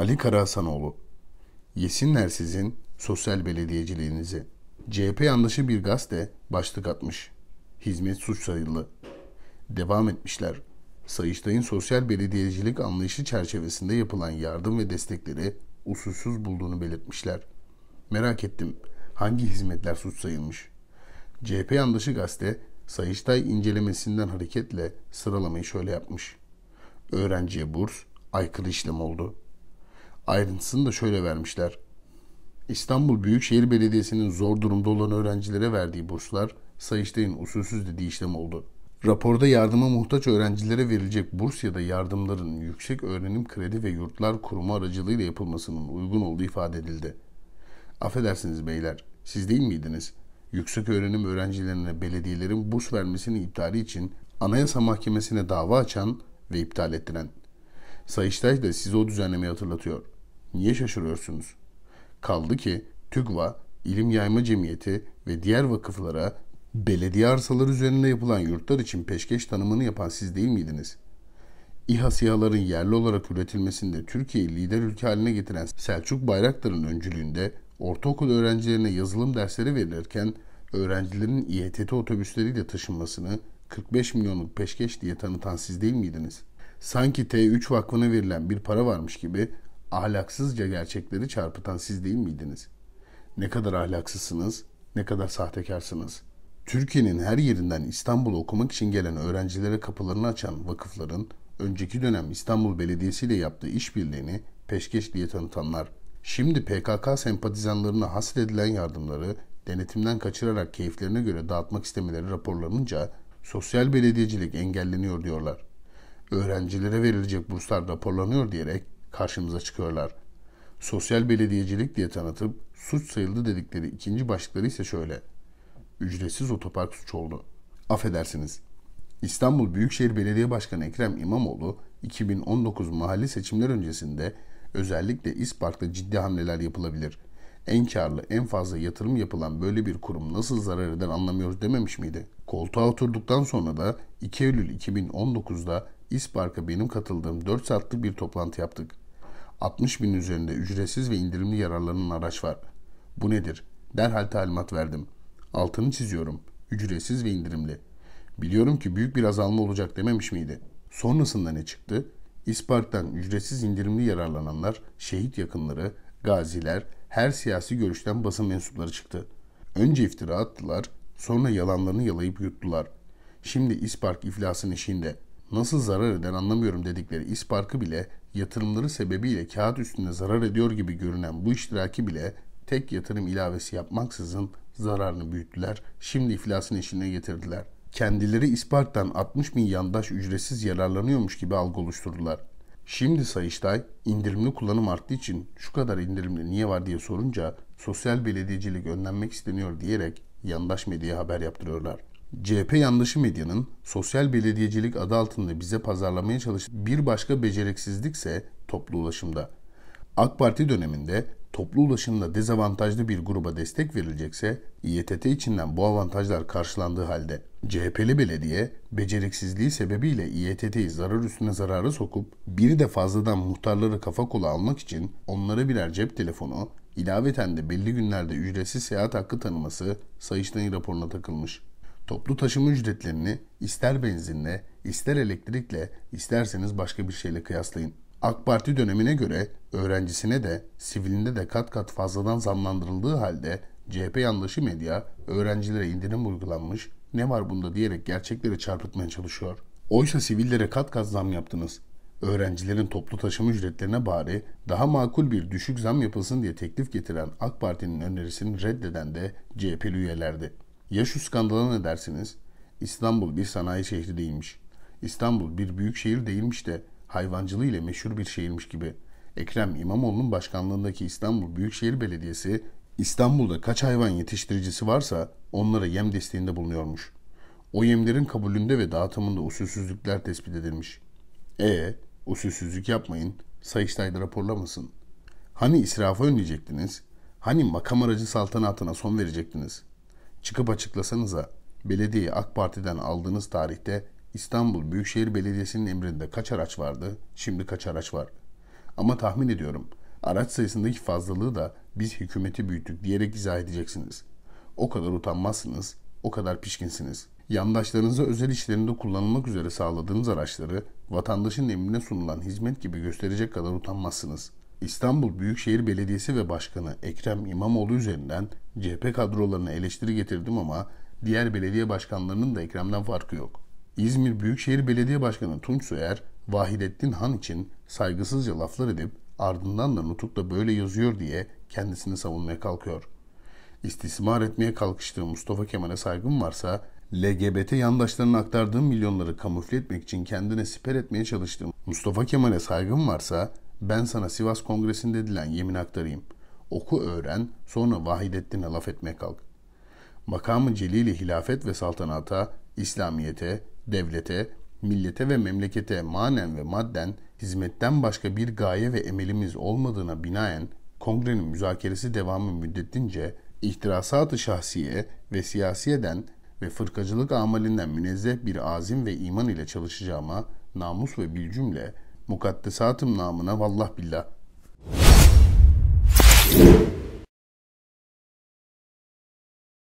Ali Karahasanoğlu, yesinler sizin sosyal belediyeciliğinizi. CHP yanlışı bir gazete başlık atmış. Hizmet suç sayılı. Devam etmişler. Sayıştay'ın sosyal belediyecilik anlayışı çerçevesinde yapılan yardım ve destekleri usulsüz bulduğunu belirtmişler. Merak ettim hangi hizmetler suç sayılmış? CHP yanlışı gazete Sayıştay incelemesinden hareketle sıralamayı şöyle yapmış. Öğrenciye burs aykırı işlem oldu.'' Ayrıntısını da şöyle vermişler. İstanbul Büyükşehir Belediyesi'nin zor durumda olan öğrencilere verdiği burslar Sayıştay'ın usulsüz dediği işlem oldu. Raporda yardıma muhtaç öğrencilere verilecek burs ya da yardımların Yüksek Öğrenim Kredi ve Yurtlar Kurumu aracılığıyla yapılmasının uygun olduğu ifade edildi. Affedersiniz beyler, siz değil miydiniz? Yüksek öğrenim öğrencilerine belediyelerin burs vermesini iptali için Anayasa Mahkemesi'ne dava açan ve iptal ettiren. Sayıştay da size o düzenlemeyi hatırlatıyor. Niye şaşırıyorsunuz? Kaldı ki TÜGVA, İlim Yayma Cemiyeti ve diğer vakıflara belediye arsaları üzerinde yapılan yurtlar için peşkeş tanımını yapan siz değil miydiniz? İHA SİHA'ların yerli olarak üretilmesinde Türkiye'yi lider ülke haline getiren Selçuk Bayraktar'ın öncülüğünde ortaokul öğrencilerine yazılım dersleri verilirken öğrencilerin İETT otobüsleriyle taşınmasını 45 milyonluk peşkeş diye tanıtan siz değil miydiniz? Sanki T3 vakfına verilen bir para varmış gibi ahlaksızca gerçekleri çarpıtan siz değil miydiniz? Ne kadar ahlaksızsınız, ne kadar sahtekarsınız. Türkiye'nin her yerinden İstanbul'u okumak için gelen öğrencilere kapılarını açan vakıfların önceki dönem İstanbul Belediyesi ile yaptığı işbirliğini peşkeş diye tanıtanlar, şimdi PKK sempatizanlarına edilen yardımları denetimden kaçırarak keyiflerine göre dağıtmak istemeleri raporlanınca sosyal belediyecilik engelleniyor diyorlar. Öğrencilere verilecek burslar raporlanıyor diyerek karşımıza çıkıyorlar. Sosyal belediyecilik diye tanıtıp suç sayıldı dedikleri ikinci başlıkları ise şöyle. Ücretsiz otopark suç oldu. Affedersiniz. İstanbul Büyükşehir Belediye Başkanı Ekrem İmamoğlu 2019 mahalle seçimler öncesinde özellikle İspark'ta ciddi hamleler yapılabilir. En karlı, en fazla yatırım yapılan böyle bir kurum nasıl zarar eder anlamıyoruz dememiş miydi? Koltuğa oturduktan sonra da 2 Eylül 2019'da İspark'a benim katıldığım 4 saatlik bir toplantı yaptık. 60 bin üzerinde ücretsiz ve indirimli yararlanan araç var. Bu nedir? Derhal talimat verdim. Altını çiziyorum. Ücretsiz ve indirimli. Biliyorum ki büyük bir azalma olacak dememiş miydi? Sonrasında ne çıktı? İspark'tan ücretsiz indirimli yararlananlar, şehit yakınları, gaziler, her siyasi görüşten basın mensupları çıktı. Önce iftira attılar, sonra yalanlarını yalayıp yuttular. Şimdi İspark iflasın eşiğinde. Nasıl zarar eden anlamıyorum dedikleri İspark'ı bile yatırımları sebebiyle kağıt üstünde zarar ediyor gibi görünen bu iştiraki bile tek yatırım ilavesi yapmaksızın zararını büyüttüler, şimdi iflasın eşiğine getirdiler. Kendileri İspart'tan 60 bin yandaş ücretsiz yararlanıyormuş gibi algı oluşturdular. Şimdi Sayıştay indirimli kullanım arttığı için şu kadar indirimli niye var diye sorunca sosyal belediyecilik önlenmek isteniyor diyerek yandaş medyaya haber yaptırıyorlar. CHP yanlışı medyanın sosyal belediyecilik adı altında bize pazarlamaya çalıştığı bir başka beceriksizlikse toplu ulaşımda. AK Parti döneminde toplu ulaşımda dezavantajlı bir gruba destek verilecekse İETT içinden bu avantajlar karşılandığı halde CHP'li belediye beceriksizliği sebebiyle İETT'yi zarar üstüne zararı sokup biri de fazladan muhtarları kafa kola almak için onlara birer cep telefonu, ilaveten de belli günlerde ücretsiz seyahat hakkı tanıması Sayıştay raporuna takılmış. Toplu taşıma ücretlerini ister benzinle, ister elektrikle, isterseniz başka bir şeyle kıyaslayın. AK Parti dönemine göre öğrencisine de sivilinde de kat kat fazladan zamlandırıldığı halde CHP yanlışı medya öğrencilere indirim uygulanmış ne var bunda diyerek gerçekleri çarpıtmaya çalışıyor. Oysa sivillere kat kat zam yaptınız. Öğrencilerin toplu taşıma ücretlerine bari daha makul bir düşük zam yapılsın diye teklif getiren AK Parti'nin önerisini reddeden de CHP'li üyelerdi. Ya şu skandala ne dersiniz? İstanbul bir sanayi şehri değilmiş. İstanbul bir büyük şehir değilmiş de hayvancılığı ile meşhur bir şehirmiş gibi. Ekrem İmamoğlu'nun başkanlığındaki İstanbul Büyükşehir Belediyesi İstanbul'da kaç hayvan yetiştiricisi varsa onlara yem desteğinde bulunuyormuş. O yemlerin kabulünde ve dağıtımında usulsüzlükler tespit edilmiş. E, usulsüzlük yapmayın, Sayıştay'da raporlamasın. Hani israfı önleyecektiniz? Hani makam aracı saltanatına son verecektiniz? Çıkıp açıklasanıza belediye AK Parti'den aldığınız tarihte İstanbul Büyükşehir Belediyesi'nin emrinde kaç araç vardı, şimdi kaç araç var. Ama tahmin ediyorum araç sayısındaki fazlalığı da biz hükümeti büyüttük diyerek izah edeceksiniz. O kadar utanmazsınız, o kadar pişkinsiniz. Yandaşlarınıza özel işlerinde kullanılmak üzere sağladığınız araçları vatandaşın emrine sunulan hizmet gibi gösterecek kadar utanmazsınız.'' İstanbul Büyükşehir Belediyesi ve Başkanı Ekrem İmamoğlu üzerinden CHP kadrolarına eleştiri getirdim ama diğer belediye başkanlarının da Ekrem'den farkı yok. İzmir Büyükşehir Belediye Başkanı Tunç Soyer, Vahidettin Han için saygısızca laflar edip ardından da nutukta böyle yazıyor diye kendisini savunmaya kalkıyor. İstismar etmeye kalkıştığı Mustafa Kemal'e saygım varsa LGBT yandaşlarına aktardığım milyonları kamufle etmek için kendine siper etmeye çalıştığım Mustafa Kemal'e saygım varsa ben sana Sivas Kongresi'nde edilen yemin aktarayım. Oku öğren, sonra Vahidettin'e laf etmeye kalk. Makamı celili hilafet ve saltanata, İslamiyete, devlete, millete ve memlekete manen ve madden hizmetten başka bir gaye ve emelimiz olmadığına binaen kongrenin müzakeresi devamı müddetince ihtirasat-ı şahsiye ve siyasiyeden ve fırkacılık amalinden münezzeh bir azim ve iman ile çalışacağıma namus ve bilcümle Mukaddesatım namına vallah billah.